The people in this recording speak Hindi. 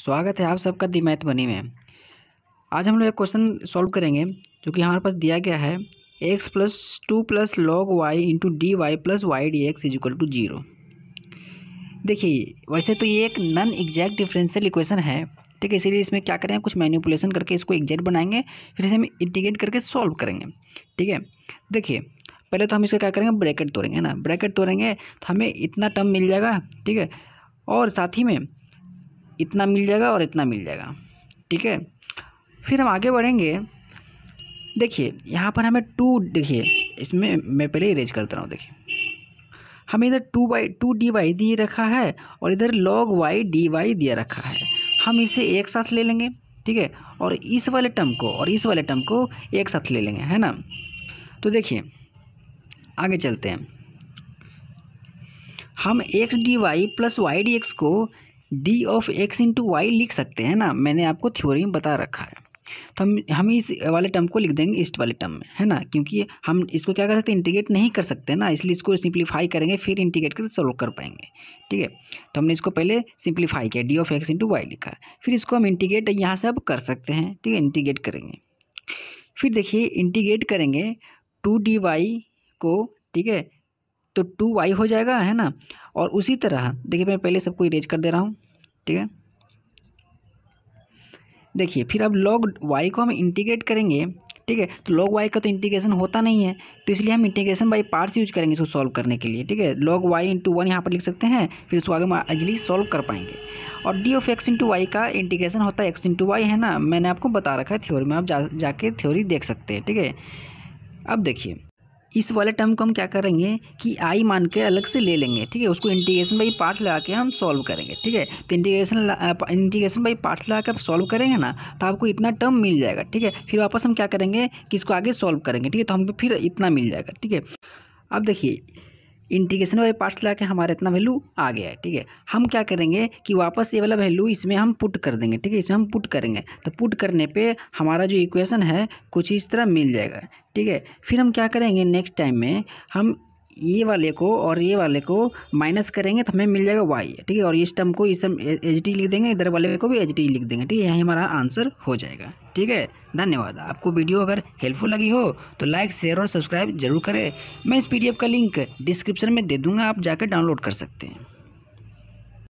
स्वागत है आप सबका दी मैथ बनी में आज हम लोग एक क्वेश्चन सॉल्व करेंगे जो कि हमारे पास दिया गया है X plus two plus log Y into D Y plus Y D X is equal to zero देखिए वैसे तो ये एक नन एग्जैक्ट डिफरेंशियल इक्वेशन है ठीक है इसीलिए इसमें क्या करेंगे कुछ मैन्यूपुलेशन करके इसको एग्जैक्ट बनाएंगे फिर इसे हम इंटीग्रेट करके सॉल्व करेंगे ठीक है देखिए पहले तो हम इसका क्या करेंगे ब्रैकेट तोड़ेंगे है ना ब्रैकेट तोड़ेंगे तो हमें इतना टर्म मिल जाएगा ठीक है और साथ ही में इतना मिल जाएगा और इतना मिल जाएगा ठीक है फिर हम आगे बढ़ेंगे देखिए यहाँ पर हमें टू देखिए इसमें मैं पहले इरेज करता रहा हूँ देखिए हमें इधर two by two D Y दिए रखा है और इधर लॉग वाई डी वाई दिया रखा है हम इसे एक साथ ले लेंगे ठीक है और इस वाले टर्म को और इस वाले टर्म को एक साथ ले लेंगे है ना तो देखिए आगे चलते हैं हम X D Y plus Y D X को D of X into Y लिख सकते हैं ना मैंने आपको थ्योरी में बता रखा है तो हम हम इस वाले टर्म को लिख देंगे इस वाले टर्म में है ना क्योंकि हम इसको क्या कर सकते हैं इंटीग्रेट नहीं कर सकते ना इसलिए इसको सिंप्लीफाई करेंगे फिर इंटीग्रेट कर सॉल्व कर पाएंगे ठीक है तो हमने इसको पहले सिंप्लीफाई किया D of X into Y लिखा फिर इसको हम इंटीग्रेट यहाँ से अब कर सकते हैं ठीक है इंटीग्रेट करेंगे फिर देखिए इंटीग्रेट करेंगे टू डी वाई को ठीक है तो टू वाई हो जाएगा है ना और उसी तरह देखिए मैं पहले सबको इरेज कर दे रहा हूँ ठीक है देखिए फिर अब लॉग वाई को हम इंटीग्रेट करेंगे ठीक है तो लॉग वाई का तो इंटीग्रेशन होता नहीं है तो इसलिए हम इंटीग्रेशन बाई पार्ट्स यूज करेंगे इसको सॉल्व करने के लिए ठीक है लॉग वाई इंटू वन यहाँ पर लिख सकते हैं फिर उसको आगे हम इजिली सॉल्व कर पाएंगे और D of X into Y का इंटीग्रेशन होता है एक्स इंटू वाई है ना मैंने आपको बता रखा है थ्योरी में आप जा, जाके थ्योरी देख सकते हैं ठीक है अब देखिए इस वाले टर्म को हम क्या करेंगे कि आई मान के अलग से ले लेंगे ठीक है उसको इंटीग्रेशन बाई पार्ट लगा के हम सॉल्व करेंगे ठीक है तो इंटीग्रेशन इंटीग्रेशन बाई पार्ट लगा के आप सॉल्व करेंगे ना तो आपको इतना टर्म मिल जाएगा ठीक है फिर वापस हम क्या करेंगे कि इसको आगे सॉल्व करेंगे ठीक है तो हमको फिर इतना मिल जाएगा ठीक है अब देखिए इंटीग्रेशन वाले पार्ट्स लगा के हमारा इतना वैल्यू आ गया है ठीक है हम क्या करेंगे कि वापस ये वाला वैल्यू इसमें हम पुट कर देंगे ठीक है इसमें हम पुट करेंगे तो पुट करने पे हमारा जो इक्वेशन है कुछ इस तरह मिल जाएगा ठीक है फिर हम क्या करेंगे नेक्स्ट टाइम में हम ये वाले को और ये वाले को माइनस करेंगे तो हमें मिल जाएगा वाई ठीक है और इस टर्म को इस टर्म एच डी लिख देंगे इधर वाले को भी एच डी लिख देंगे ठीक है यही हमारा आंसर हो जाएगा ठीक है धन्यवाद आपको वीडियो अगर हेल्पफुल लगी हो तो लाइक शेयर और सब्सक्राइब जरूर करें मैं इस पीडीएफ का लिंक डिस्क्रिप्शन में दे दूँगा आप जाकर डाउनलोड कर सकते हैं